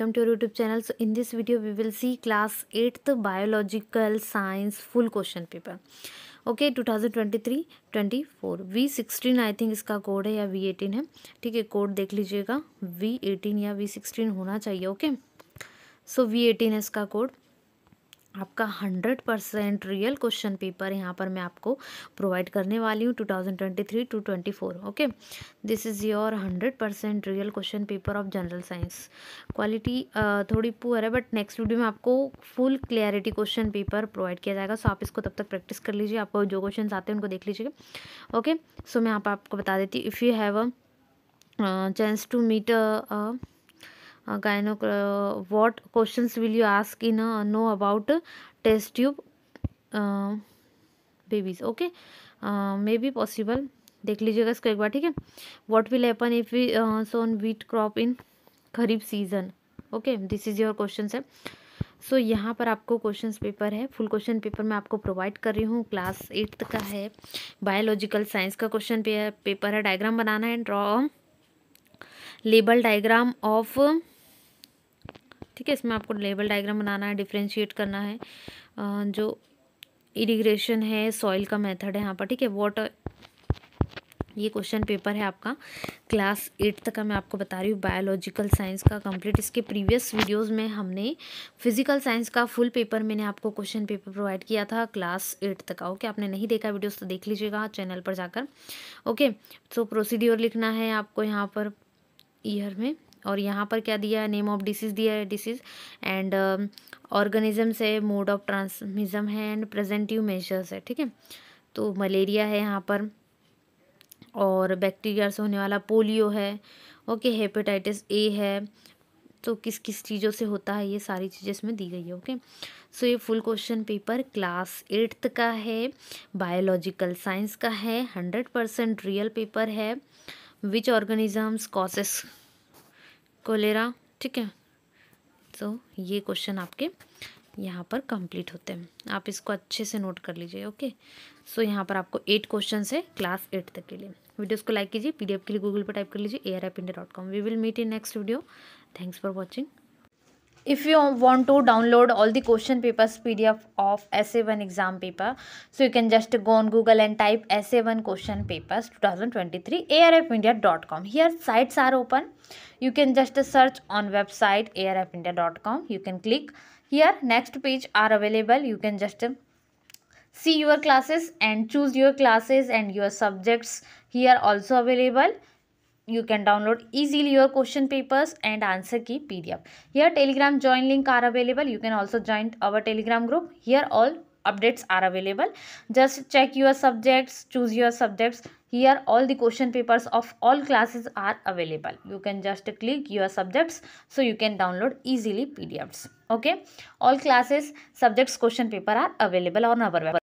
welcome to our youtube channel so in this video we will see class 8th biological science full question paper okay two thousand twenty three twenty four V sixteen I think इसका code है या V eighteen है ठीक है code देख लीजिएगा V eighteen या V sixteen होना चाहिए ओके सो वी एटीन है इसका कोड आपका hundred percent real question paper यहाँ पर मैं आपको प्रोवाइड करने वाली हूँ two thousand twenty three two twenty four okay this is your hundred percent real question paper of general science quality थोड़ी पुअर है बट नेक्स्ट वीडियो में आपको full clarity question paper provide किया जाएगा सो आप इसको तब तक प्रैक्टिस कर लीजिए आपको जो क्वेश्चन आते हैं उनको देख लीजिएगा ओके सो मैं आप आपको बता देती हूँ if you have a chance to meet a gyno what question will you ask in no about test tube babies okay may be possible देख लीजिएगा इसको एक बार ठीक है what will happen if we sown wheat crop in kharif season okay this is your question है so so, यहाँ पर आपको क्वेश्चन पेपर है फुल क्वेश्चन पेपर मैं आपको प्रोवाइड कर रही हूँ क्लास एट्थ का है बायोलॉजिकल साइंस का क्वेश्चन पेपर है डायग्राम बनाना है ड्रॉ लेबल डायग्राम ऑफ ठीक है इसमें आपको लेवल डायग्राम बनाना है डिफ्रेंशिएट करना है जो इरीग्रेशन है सॉइल का मेथड है यहाँ पर ठीक है वाटर ये क्वेश्चन पेपर है आपका क्लास एट तक का मैं आपको बता रही हूँ बायोलॉजिकल साइंस का कंप्लीट इसके प्रीवियस वीडियोस में हमने फिजिकल साइंस का फुल पेपर मैंने आपको क्वेश्चन पेपर प्रोवाइड किया था क्लास एट तक का ओके आपने नहीं देखा वीडियोस तो देख लीजिएगा चैनल पर जाकर ओके सो प्रोसीड्योर लिखना है आपको यहाँ पर ईयर में और यहाँ पर क्या दिया है नेम ऑफ डिसीज़ दिया है डिसीज़ एंड ऑर्गेनिजम्स है मोड ऑफ ट्रांसमिज़म है एंड प्रजेंटिव मेजर्स है ठीक है तो मलेरिया है यहाँ पर और बैक्टीरिया से होने वाला पोलियो है ओके हेपेटाइटिस ए है तो किस किस चीज़ों से होता है ये सारी चीज़ें इसमें दी गई है ओके सो ये full question paper class eighth का है बायोलॉजिकल साइंस का है हंड्रेड परसेंट रियल पेपर है विच ऑर्गेनिजम्स कॉसेस कोलेरा ठीक है तो ये क्वेश्चन आपके यहाँ पर कंप्लीट होते हैं आप इसको अच्छे से नोट कर लीजिए ओके सो यहाँ पर आपको एट क्वेश्चन है क्लास एट तक के लिए वीडियोज़ को लाइक कीजिए पीडीएफ के लिए गूगल पर टाइप कर लीजिए ए आर we will meet in next video thanks for watching if you want to download all the question papers pdf of essay 1 exam paper so you can just go on google and type essay 1 question papers 2023 arfindia.com here sites are open you can just search on website arfindia.com you can click here next page are available you can just see your classes and choose your classes and your subjects here also available you can download easily your question papers and answer key pdf here telegram join link are available you can also join our telegram group here all updates are available just check your subjects choose your subjects here all the question papers of all classes are available you can just click your subjects so you can download easily pdfs okay all classes subjects question paper are available on our website